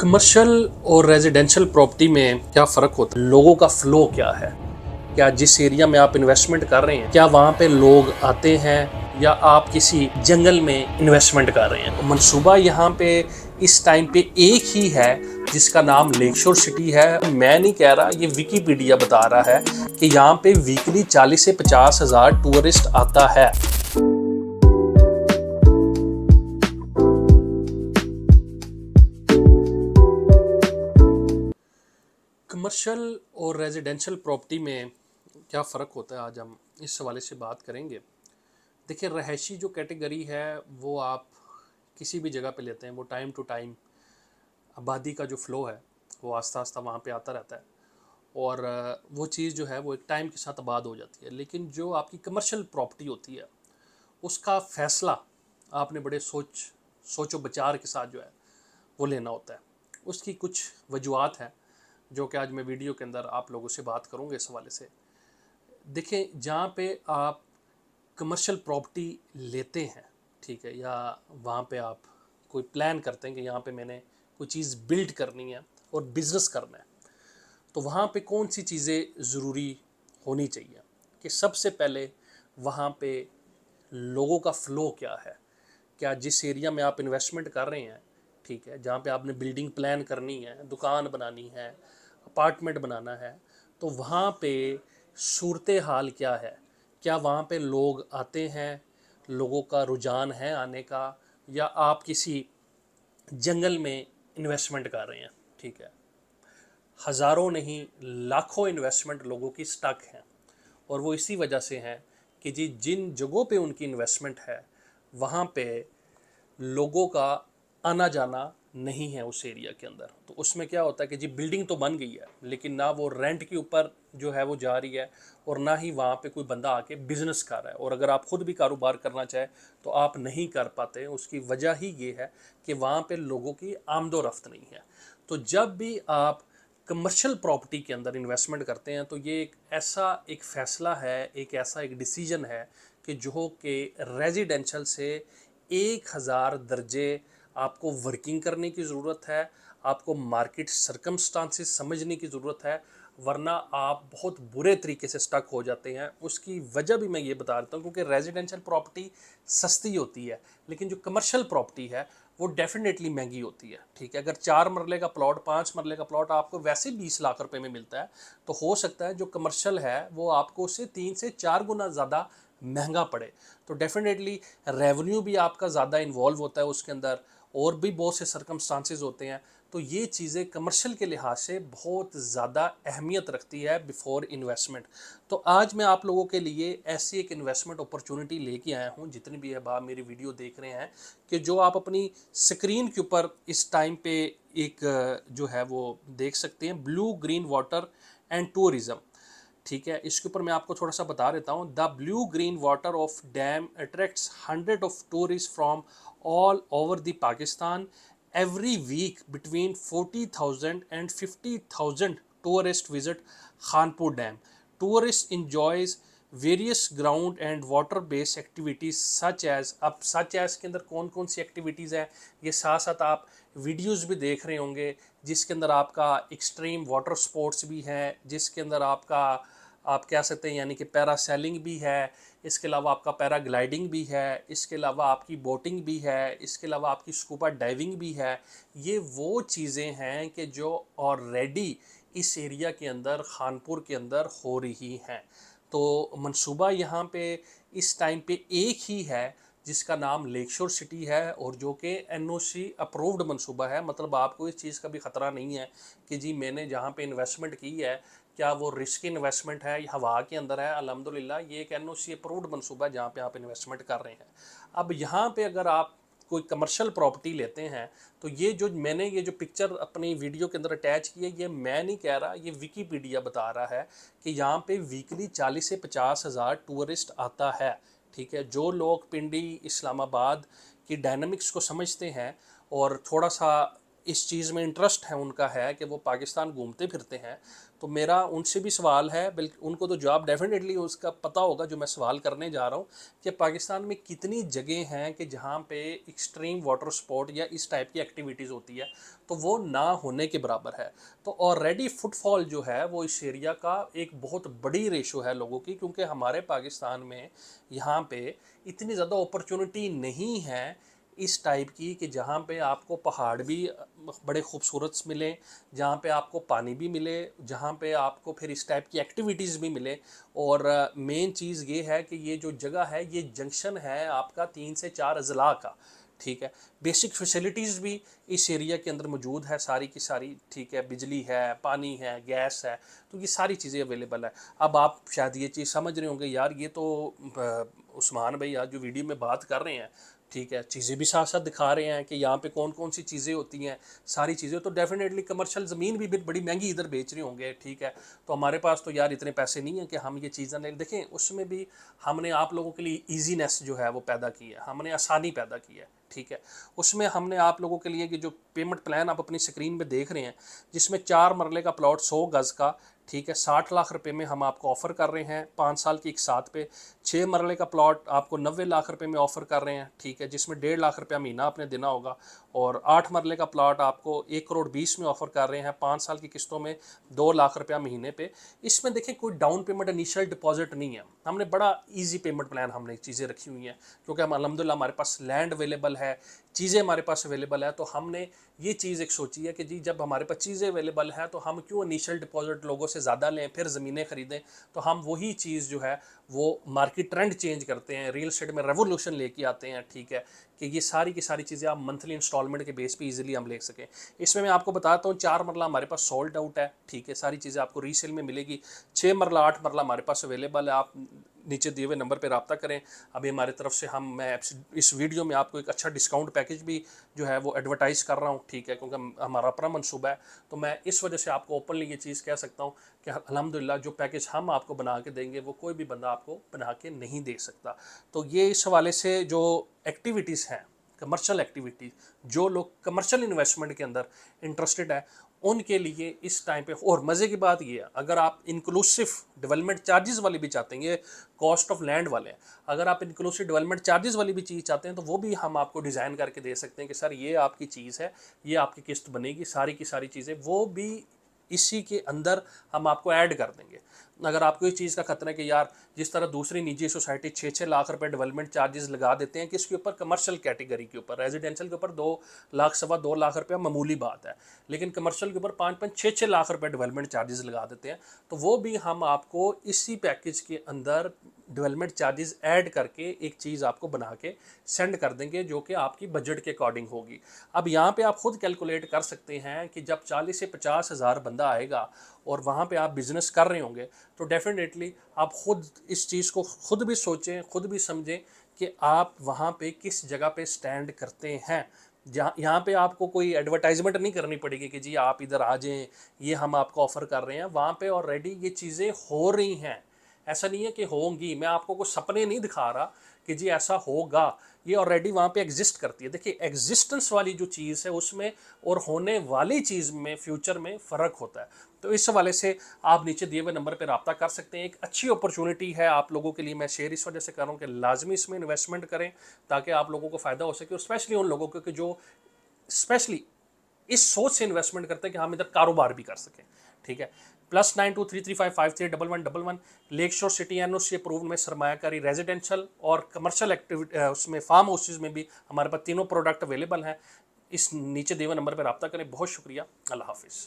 commercial और residential property में क्या फ़र्क होता है लोगों का फ्लो क्या है क्या जिस एरिया में आप इन्वेस्टमेंट कर रहे हैं क्या वहाँ पे लोग आते हैं या आप किसी जंगल में इन्वेस्टमेंट कर रहे हैं तो मनसूबा यहाँ पे इस टाइम पे एक ही है जिसका नाम लेकशोर सिटी है मैं नहीं कह रहा ये विकीपीडिया बता रहा है कि यहाँ पे वीकली चालीस से पचास हज़ार टूरिस्ट आता है कमर्शियल और रेजिडेंशियल प्रॉपर्टी में क्या फ़र्क होता है आज हम इस हवाले से बात करेंगे देखिए रहायशी जो कैटेगरी है वो आप किसी भी जगह पे लेते हैं वो टाइम टू टाइम आबादी का जो फ्लो है वो आस्ता आस्ता वहाँ पे आता रहता है और वो चीज़ जो है वो एक टाइम के साथ आबाद हो जाती है लेकिन जो आपकी कमर्शियल प्रॉपर्टी होती है उसका फ़ैसला आपने बड़े सोच सोचो बचार के साथ जो है वो लेना होता है उसकी कुछ वजूहत हैं जो कि आज मैं वीडियो के अंदर आप लोगों से बात करूँगा इस हवाले से देखें जहाँ पे आप कमर्शियल प्रॉपर्टी लेते हैं ठीक है या वहाँ पे आप कोई प्लान करते हैं कि यहाँ पे मैंने कोई चीज़ बिल्ड करनी है और बिज़नेस करना है तो वहाँ पे कौन सी चीज़ें ज़रूरी होनी चाहिए कि सबसे पहले वहाँ पे लोगों का फ़्लो क्या है क्या जिस एरिया में आप इन्वेस्टमेंट कर रहे हैं ठीक है जहाँ पे आपने बिल्डिंग प्लान करनी है दुकान बनानी है अपार्टमेंट बनाना है तो वहाँ पे सूरत हाल क्या है क्या वहाँ पे लोग आते हैं लोगों का रुझान है आने का या आप किसी जंगल में इन्वेस्टमेंट कर रहे हैं ठीक है हज़ारों नहीं लाखों इन्वेस्टमेंट लोगों की स्टक हैं और वो इसी वजह से हैं कि जी जिन जगहों पे उनकी इन्वेस्टमेंट है वहाँ पे लोगों का आना जाना नहीं है उस एरिया के अंदर तो उसमें क्या होता है कि जी बिल्डिंग तो बन गई है लेकिन ना वो रेंट के ऊपर जो है वो जा रही है और ना ही वहाँ पे कोई बंदा आके बिज़नेस कर रहा है और अगर आप ख़ुद भी कारोबार करना चाहें तो आप नहीं कर पाते उसकी वजह ही ये है कि वहाँ पर लोगों की आमदोरफ़्त नहीं है तो जब भी आप कमर्शियल प्रॉपर्टी के अंदर इन्वेस्टमेंट करते हैं तो ये एक ऐसा एक फ़ैसला है एक ऐसा एक डिसीजन है कि जो कि रेजिडेंशल से एक हज़ार दर्जे आपको वर्किंग करने की ज़रूरत है आपको मार्केट सर्कमस्टांसिस समझने की ज़रूरत है वरना आप बहुत बुरे तरीके से स्टक हो जाते हैं उसकी वजह भी मैं ये बता देता हूँ क्योंकि रेजिडेंशियल प्रॉपर्टी सस्ती होती है लेकिन जो कमर्शियल प्रॉपर्टी है वो डेफिनेटली महंगी होती है ठीक है अगर चार मरले का प्लॉट पाँच मरले का प्लॉट आपको वैसे बीस लाख रुपए में मिलता है तो हो सकता है जो कमर्शियल है वो आपको उससे तीन से चार गुना ज़्यादा महंगा पड़े तो डेफिनेटली रेवेन्यू भी आपका ज़्यादा इन्वॉल्व होता है उसके अंदर और भी बहुत से सरकमस्टांसिस होते हैं तो ये चीज़ें कमर्शियल के लिहाज से बहुत ज़्यादा अहमियत रखती है बिफोर इन्वेस्टमेंट तो आज मैं आप लोगों के लिए ऐसी एक इन्वेस्टमेंट अपॉर्चुनिटी लेके आया हूँ जितने भी अहबाब मेरी वीडियो देख रहे हैं कि जो आप अपनी स्क्रीन के ऊपर इस टाइम पे एक जो है वो देख सकते हैं blue green water and tourism ठीक है इसके ऊपर मैं आपको थोड़ा सा बता देता हूँ the blue green water of dam attracts hundred of tourist from all over the Pakistan every week between forty thousand and fifty thousand tourist visit Khanpur dam tourist enjoys various ground and water based activities such as अब such as के अंदर कौन कौन सी activities हैं ये साथ साथ आप वीडियोज़ भी देख रहे होंगे जिसके अंदर आपका एक्सट्रीम वाटर स्पोर्ट्स भी हैं जिसके अंदर आपका आप कह सकते हैं यानी कि पैरा सेलिंग भी है इसके अलावा आपका पैरा ग्लाइडिंग भी है इसके अलावा आपकी बोटिंग भी है इसके अलावा आपकी स्कूबा डाइविंग भी है ये वो चीज़ें हैं कि जो ऑलरेडी इस एरिया के अंदर खानपुर के अंदर हो रही हैं तो मनसूबा यहाँ पे इस टाइम पे एक ही है जिसका नाम लेकशोर सिटी है और जो कि एन ओ सी अप्रूव्ड मनसूबा है मतलब आपको इस चीज़ का भी ख़तरा नहीं है कि जी मैंने जहाँ पे इन्वेस्टमेंट की है क्या वो रिस्क इन्वेस्टमेंट है हवा के अंदर है अलहमदिल्ला ये एक एन ओ सी अप्रूव्ड मनसूबा है जहाँ पे आप इन्वेस्टमेंट कर रहे हैं अब यहाँ पे अगर आप कोई कमर्शियल प्रॉपर्टी लेते हैं तो ये जो मैंने ये जो पिक्चर अपनी वीडियो के अंदर अटैच की है ये मैं नहीं कह रहा ये विकीपीडिया बता रहा है कि यहाँ पे वीकली चालीस से पचास हज़ार टूरिस्ट आता है ठीक है जो लोग पिंडी इस्लामाबाद की डायनमिक्स को समझते हैं और थोड़ा सा इस चीज़ में इंटरेस्ट है उनका है कि वो पाकिस्तान घूमते फिरते हैं तो मेरा उनसे भी सवाल है बल्कि उनको तो जवाब डेफिनेटली उसका पता होगा जो मैं सवाल करने जा रहा हूँ कि पाकिस्तान में कितनी जगह हैं कि जहाँ पे एक्सट्रीम वाटर स्पोर्ट या इस टाइप की एक्टिविटीज़ होती है तो वो ना होने के बराबर है तो ऑलरेडी फुटफॉल जो है वो इस एरिया का एक बहुत बड़ी रेशो है लोगों की क्योंकि हमारे पाकिस्तान में यहाँ पर इतनी ज़्यादा अपॉर्चुनिटी नहीं है इस टाइप की कि जहाँ पे आपको पहाड़ भी बड़े खूबसूरत मिले जहाँ पे आपको पानी भी मिले जहाँ पे आपको फिर इस टाइप की एक्टिविटीज़ भी मिले और मेन चीज़ ये है कि ये जो जगह है ये जंक्शन है आपका तीन से चार अजला का ठीक है बेसिक फैसिलिटीज़ भी इस एरिया के अंदर मौजूद है सारी की सारी ठीक है बिजली है पानी है गैस है तो ये सारी चीज़ें अवेलेबल है अब आप शायद ये चीज़ समझ रहे होंगे यार ये तो उस्मान भाई आज जो वीडियो में बात कर रहे हैं ठीक है चीज़ें भी साथ साथ दिखा रहे हैं कि यहाँ पे कौन कौन सी चीज़ें होती हैं सारी चीज़ें तो डेफिनेटली कमर्शियल ज़मीन भी बड़ी महंगी इधर बेच रहे होंगे ठीक है तो हमारे पास तो यार इतने पैसे नहीं हैं कि हम ये चीज़ें नहीं देखें उसमें भी हमने आप लोगों के लिए ईजीनेस जो है वो पैदा की है हमने आसानी पैदा की है ठीक है उसमें हमने आप लोगों के लिए कि जो पेमेंट प्लान आप अपनी स्क्रीन पर देख रहे हैं जिसमें चार मरले का प्लॉट सौ गज़ का ठीक है साठ लाख रुपए में हम आपको ऑफ़र कर रहे हैं पाँच साल की एक साथ पे छः मरले का प्लॉट आपको नब्बे लाख रुपए में ऑफ़र कर रहे हैं ठीक है जिसमें डेढ़ लाख रुपया महीना आपने देना होगा और आठ मरले का प्लॉट आपको एक करोड़ बीस में ऑफ़र कर रहे हैं पाँच साल की किस्तों में दो लाख रुपया महीने पर इसमें देखें कोई डाउन पेमेंट इनिशियल डिपॉजिट नहीं है हमने बड़ा ईजी पेमेंट प्लान हमने चीज़ें रखी हुई हैं क्योंकि हम अलहमदिल्ला हमारे पास लैंड अवेलेबल है चीज़ें हमारे पास अवेलेबल है तो हमने ये चीज़ एक सोची है कि जी जब हमारे पास चीज़ें अवेलेबल हैं तो हम क्यों इनिशियल डिपॉजिट लोगों से ज़्यादा लें फिर ज़मीनें ख़रीदें तो हम वही चीज़ जो है वो मार्केट ट्रेंड चेंज करते हैं रियल स्टेट में रेवोल्यूशन लेके आते हैं ठीक है कि ये सारी की सारी चीज़ें आप मंथली इंस्टॉलमेंट के बेस पे इजीली हम ले सकें इसमें मैं आपको बताता हूँ चार मरला हमारे पास सोल्ड आउट है ठीक है सारी चीज़ें आपको रीसेल में मिलेगी छः मरला आठ मरला हमारे पास अवेलेबल है आप नीचे दिए हुए नंबर पर रबता करें अभी हमारे तरफ से हम मैं इस वीडियो में आपको एक अच्छा डिस्काउंट पैकेज भी जो है वो एडवर्टाइज़ कर रहा हूँ ठीक है क्योंकि हमारा अपना मनसूबा है तो मैं इस वजह से आपको ओपनली ये चीज़ कह सकता हूँ कि अलहमदिल्ला जो पैकेज हम आपको बना के देंगे वो कोई भी बंदा आपको बना के नहीं दे सकता तो ये इस हवाले से जो एक्टिविटीज़ हैं कमर्शियल एक्टिविटीज़ जो लोग कमर्शियल इन्वेस्टमेंट के अंदर इंटरेस्टेड है उनके लिए इस टाइम पे और मज़े की बात ये है अगर आप इंक्लूसिव डेवलपमेंट चार्जेस वाली भी चाहते हैं ये कॉस्ट ऑफ लैंड वाले हैं अगर आप इंक्लूसिव डेवलपमेंट चार्जेस वाली भी चीज़ चाहते हैं तो वो भी हम आपको डिज़ाइन करके दे सकते हैं कि सर ये आपकी चीज़ है ये आपकी किस्त बनेगी सारी की सारी चीज़ें वो भी इसी के अंदर हम आपको ऐड कर देंगे अगर आपको इस चीज़ का खतरा है कि यार जिस तरह दूसरी निजी सोसाइटी छः छः लाख रुपए डेवलपमेंट चार्जेस लगा देते हैं किसके ऊपर कमर्शियल कैटेगरी के ऊपर रेजिडेंशियल के ऊपर दो लाख सवा दो लाख रुपया मामूली बात है लेकिन कमर्शियल के ऊपर पाँच पाँच छः छः लाख रुपये डेवलपमेंट चार्जेस लगा देते हैं तो वो भी हम आपको इसी पैकेज के अंदर डेवलपमेंट चार्जेस ऐड करके एक चीज़ आपको बना के सेंड कर देंगे जो कि आपकी बजट के अकॉर्डिंग होगी अब यहाँ पे आप खुद कैलकुलेट कर सकते हैं कि जब 40 से पचास हज़ार बंदा आएगा और वहाँ पे आप बिज़नेस कर रहे होंगे तो डेफिनेटली आप खुद इस चीज़ को खुद भी सोचें खुद भी समझें कि आप वहाँ पे किस जगह पे स्टैंड करते हैं जहाँ यहाँ पे आपको कोई एडवर्टाइजमेंट नहीं करनी पड़ेगी कि जी आप इधर आ जाएँ ये हम आपको ऑफ़र कर रहे हैं वहाँ पे ऑलरेडी ये चीज़ें हो रही हैं ऐसा नहीं है कि होंगी मैं आपको कुछ सपने नहीं दिखा रहा कि जी ऐसा होगा ये ऑलरेडी वहाँ पे एग्जिस्ट करती है देखिए एग्जिस्टेंस वाली जो चीज़ है उसमें और होने वाली चीज़ में फ्यूचर में फ़र्क होता है तो इस हवाले से आप नीचे दिए हुए नंबर पर रबता कर सकते हैं एक अच्छी अपॉर्चुनिटी है आप लोगों के लिए मैं शेयर इस वजह से कर रहा हूँ कि लाजमी इसमें इन्वेस्टमेंट करें ताकि आप लोगों को फ़ायदा हो सके और स्पेशली उन लोगों को कि जो स्पेशली इस सोच से इन्वेस्टमेंट करते हैं कि हम इधर कारोबार भी कर सकें ठीक है plus nine two three three five five three double one double one lake shore city एन उससे प्रूव में सरमायाकारी रेजिडेंशियल और कमर्शियल एक्टिविटी उसमें फार्म हाउसेज में भी हमारे पास तीनों प्रोडक्ट अवेलेबल हैं इस नीचे देवा नंबर पर रबता करें बहुत शुक्रिया अल्लाह हाफिज़